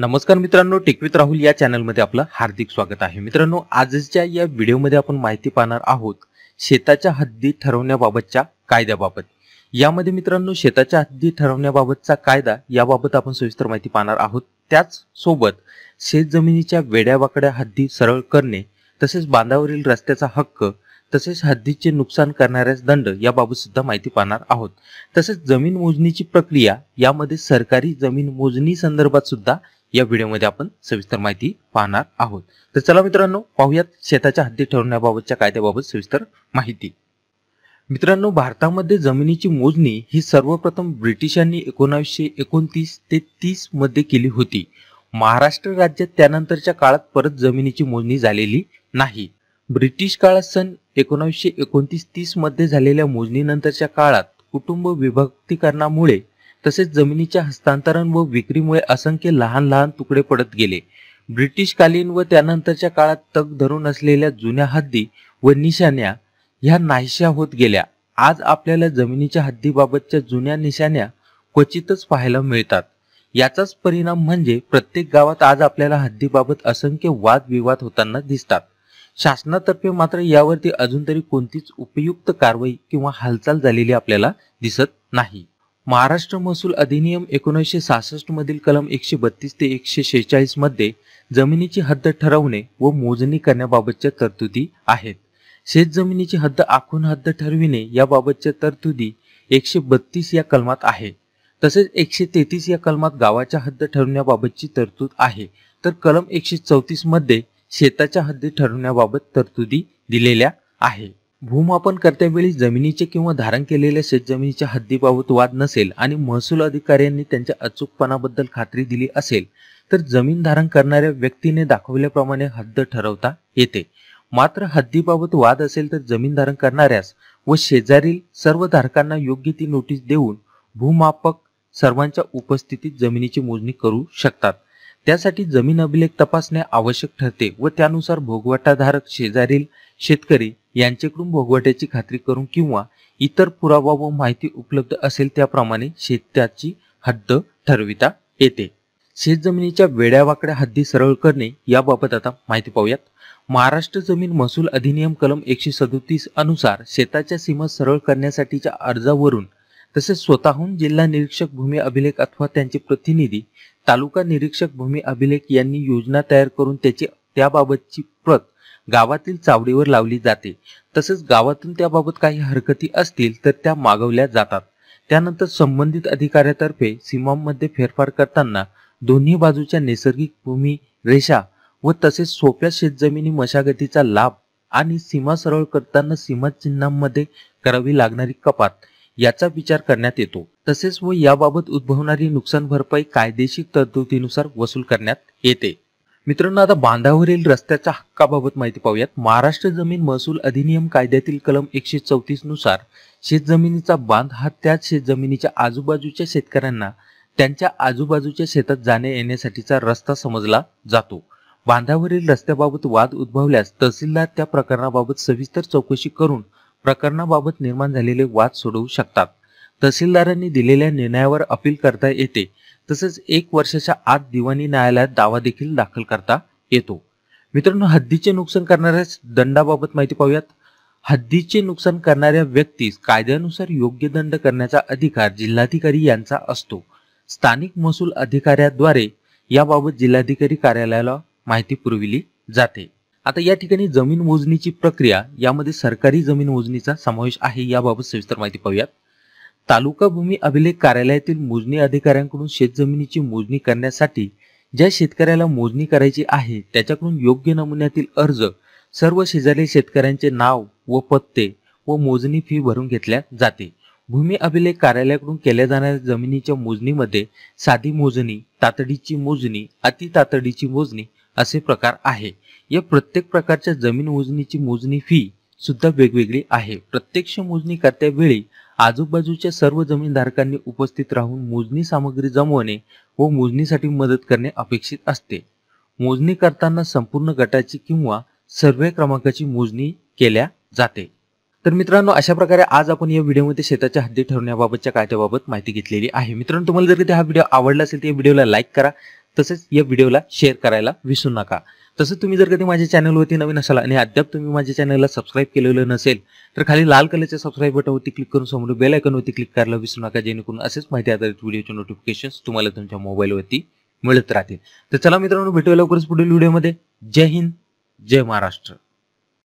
नमस्कार मित्रांनो टिकवित राहुल या चॅनलमध्ये आपलं हार्दिक स्वागत आहे मित्रांनो आजच्या या व्हिडिओमध्ये आपण माहिती पाहणार आहोत शेताच्या हद्दी ठरवण्याबाबतच्या कायद्याबाबत यामध्ये मित्रांनो शेताच्या हद्दी ठरवण्याबाबतचा कायदा याबाबत आपण सविस्तर माहिती पाहणार आहोत त्याच सोबत शेत जमिनीच्या वेड्यावाकड्या हद्दी सरळ करणे तसेच बांधावरील रस्त्याचा हक्क तसेच हद्दीचे नुकसान करणाऱ्या दंड याबाबत सुद्धा माहिती पाहणार आहोत तसेच जमीन मोजणीची प्रक्रिया यामध्ये सरकारी जमीन मोजणी संदर्भात सुद्धा या व्हिडिओमध्ये आपण सविस्तर माहिती पाहणार आहोत तर चला मित्रांनो पाहूयात शेताच्या हद्दी ठरवण्याबाबतच्या कायद्याबाबत सविस्तर माहिती मित्रांनो भारतामध्ये जमिनीची मोजणी ही सर्वप्रथम ब्रिटिशांनी एकोणावीसशे एकोणतीस ते तीस मध्ये केली होती महाराष्ट्र राज्यात त्यानंतरच्या काळात परत जमिनीची मोजणी झालेली नाही ब्रिटिश काळात सन एकोणावीसशे एकोणतीस तीस मध्ये झालेल्या मोजणीनंतरच्या काळात कुटुंब विभक्तीकरणामुळे तसेच जमिनीच्या हस्तांतरण व विक्रीमुळे असंख्य लहान लहान तुकडे पडत गेले ब्रिटिशकालीन व त्यानंतरच्या काळात तग धरून असलेल्या जुन्या हद्दी व निशाण्या ह्या नाहीशा होत गेल्या आज आपल्याला जमिनीच्या हद्दीबाबतच्या जुन्या निशाण्या क्वचितच पाहायला मिळतात याचाच परिणाम म्हणजे प्रत्येक गावात आज आपल्याला हद्दीबाबत असंख्य वादविवाद होताना दिसतात शासनातर्फे मात्र यावरती अजून तरी कोणतीच उपयुक्त कारवाई किंवा हालचाल झालेली आपल्याला दिसत नाही महाराष्ट्र महसूल अधिनियम एकोणीसशे सहासष्ट मधील कलम एकशे बत्तीस ते एकशे शेहेचाळीस मध्ये जमिनीची हद्द ठरवणे व मोजणी करण्याबाबतच्या तरतुदी आहेत शेत जमिनीची हद्द आखून हद्द ठरविणे याबाबतच्या तरतुदी एकशे बत्तीस या कलमात आहे तसेच एकशे तेहतीस या कलमात गावाच्या हद्द ठरवण्याबाबतची तरतूद आहे तर कलम एकशे चौतीस मध्ये शेताच्या हद्दी ठरवण्याबाबत तरतुदी दिलेल्या आहे भूमापन करतेवेळी जमिनीचे किंवा धारण केलेल्या शेतजमिनीच्या हद्दीबाबत वाद नसेल आणि महसूल अधिकाऱ्यांनी त्यांच्या अचूकपणाबद्दल खात्री दिली असेल तर जमीन धारण करणाऱ्या व्यक्तीने दाखवल्याप्रमाणे हद्द ठरवता येते मात्र हद्दीबाबत वाद असेल तर जमीन धारण करणाऱ्यास व शेजारील सर्व धारकांना योग्य ती नोटीस देऊन भूमापक सर्वांच्या उपस्थितीत जमिनीची मोजणी करू शकतात त्यासाठी जमीन अभिलेख तपासणे आवश्यक ठरते व त्यानुसार भोगवटाधारक शेजारील शेतकरी यांच्याकडून भोगवट्याची खात्री करून किंवा इतर पुरावा व माहिती उपलब्ध असेल त्याप्रमाणे शेताची हद्द ठरविता येते शेत जमिनीच्या वेड्यावाकड्या हद्दी सरळ करणे याबाबत आता माहिती पाहूयात महाराष्ट्र जमीन महसूल अधिनियम कलम एकशे सदोतीस अनुसार शेताच्या सीमा सरळ करण्यासाठीच्या अर्जावरून तसेच स्वतःहून जिल्हा निरीक्षक भूमी अभिलेख अथवा त्यांचे प्रतिनिधी तालुका निरीक्षक भूमी अभिलेख यांनी योजना तयार करून त्याची त्याबाबतची प्रत गावातील चावडीवर लावली जाते तसेच गावातून त्याबाबत काही हरकती असतील तर त्या मागवल्या जातात त्यानंतर संबंधित अधिकाऱ्यातर्फे सीमांमध्ये फेरफार करताना दोन्ही बाजूच्या नैसर्गिक भूमी रेषा व तसेच सोप्या शेतजमिनी मशागतीचा लाभ आणि सीमा सरळ करताना सीमा चिन्हांमध्ये करावी लागणारी कपात याचा विचार करण्यात येतो तसेच व याबाबत उद्भवणारी नुकसान भरपाई कायदेशीर तरतुदीनुसार वसूल करण्यात येते मित्रांनो आता बांधावरील रस्त्याच्या हक्काबाबत माहिती पाहूयात महाराष्ट्र जमीन महसूल अधिनियम कायद्यातील कलम एकशे चौतीस नुसार शेतजमिनीचा बांध हा त्याच शेतजमिनीच्या आजूबाजूच्या शेतकऱ्यांना त्यांच्या आजूबाजूच्या शेतात जाण्या येण्यासाठीचा रस्ता समजला जातो बांधावरील रस्त्याबाबत वाद उद्भवल्यास तहसीलदार त्या प्रकरणाबाबत सविस्तर चौकशी करून प्रकरणाबाबत निर्माण झालेले वाद सोडवू शकतात तहसीलदारांनी दिलेल्या निर्णयावर अपील करता येते तसेच एक वर्षाच्या आत दिवाणी न्यायालयात दावा देखील दाखल करता येतो मित्रांनो हद्दीचे नुकसान करणाऱ्या दंडाबाबत माहिती पाहूयात हद्दीचे नुकसान करणाऱ्या व्यक्तीस कायद्यानुसार योग्य दंड करण्याचा अधिकार जिल्हाधिकारी यांचा असतो स्थानिक महसूल अधिकाऱ्याद्वारे याबाबत जिल्हाधिकारी कार्यालयाला माहिती पुरविली जाते आता या ठिकाणी जमीन मोजणीची प्रक्रिया यामध्ये सरकारी जमीन मोजणीचा समावेश आहे याबाबत सविस्तर माहिती पाहूयात तालुका भूमी अभिलेख कार्यालयातील मोजणी अधिकाऱ्यांकडून शेतजमिनीची मोजणी करण्यासाठी ज्या शेतकऱ्याला मोजणी करायची आहे त्याच्याकडून योग्य नमुन्यातील अर्ज सर्व शेजारी शेतकऱ्यांचे नाव व पत्ते व मोजणी फी भरून घेतल्या जाते भूमी अभिलेख कार्यालयाकडून केल्या जाणाऱ्या जमिनीच्या मोजणीमध्ये साधी मोजणी तातडीची मोजणी अति तातडीची मोजणी असे प्रकार आहे या प्रत्येक प्रकारच्या जमीन मोजणीची मोजणी फी सुद्धा वेगवेगळी आहे प्रत्यक्ष मोजणी करत्यावेळी आजूबाजूच्या सर्व जमीनधारकांनी उपस्थित राहून मोजणी सामग्री जमवणे व मोजणीसाठी मदत करणे अपेक्षित असते मोजणी करताना संपूर्ण गटाची किंवा सर्वे क्रमांकाची मोजणी केल्या जाते तर मित्रांनो अशा प्रकारे आज आपण या व्हिडिओमध्ये शेताच्या हद्दी ठरवण्याबाबतच्या कायद्याबाबत माहिती घेतलेली आहे मित्रांनो तुम्हाला जर हा व्हिडिओ आवडला असेल तर या व्हिडिओला लाईक करा तसेच या व्हिडिओला शेअर करायला विसरू नका तसंच तुम्ही जर कधी माझ्या चॅनलवरती नवीन असाल आणि अद्याप तुम्ही माझ्या चॅनलला सबस्क्राईब केलेलं नसेल तर खाली लाल कलरच्या सबस्क्राईब बटनवरती क्लिक करून समोर बेल आयकॉनवरती क्लिक करायला विसरू नका जेणेकरून असेच माहिती आधारित व्हिडिओचे नोटिफिकेशन तुम्हाला तुमच्या मोबाईलवरती मिळत राहतील तर चला मित्रांनो भेटूया लवकरच पुढील व्हिडिओमध्ये जय हिंद जय महाराष्ट्र